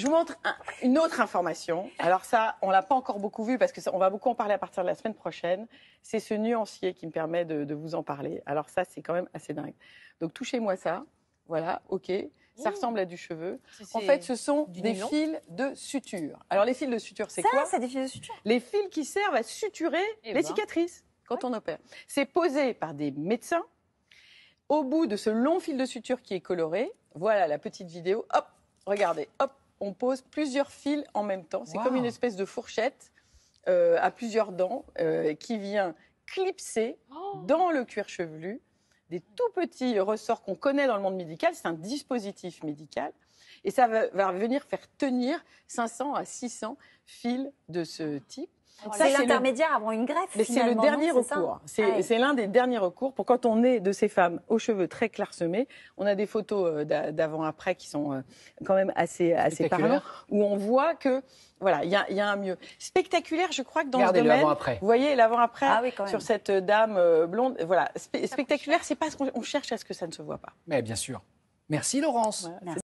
Je vous montre une autre information. Alors ça, on l'a pas encore beaucoup vu parce que on va beaucoup en parler à partir de la semaine prochaine. C'est ce nuancier qui me permet de, vous en parler. Alors ça, c'est quand même assez dingue. Donc touchez-moi ça. Voilà, ok. Ça ressemble à du cheveu. En fait, ce sont des fils de suture. Alors, les fils de suture, c'est quoi c'est des fils de suture. Les fils qui servent à suturer eh ben. les cicatrices quand on opère. C'est posé par des médecins. Au bout de ce long fil de suture qui est coloré, voilà la petite vidéo. Hop, regardez. Hop, on pose plusieurs fils en même temps. C'est comme une espèce de fourchette euh, à plusieurs dents euh, qui vient clipser oh. dans le cuir chevelu des tout petits ressorts qu'on connaît dans le monde médical. C'est un dispositif médical. Et ça va venir faire tenir 500 à 600 fils de ce type. C'est l'intermédiaire avant une greffe. Mais c'est le dernier recours. C'est l'un des derniers recours pour quand on est de ces femmes aux cheveux très clairsemés. On a des photos euh, d'avant-après qui sont euh, quand même assez, assez parlantes, où on voit que voilà, il y, a un mieux. Spectaculaire, je crois que dans Regardez ce -après. vous voyez l'avant-après ah sur cette dame euh, blonde. Voilà, spectaculaire, c'est pas ce qu'on cherche à ce que ça ne se voit pas. Mais bien sûr. Merci Laurence.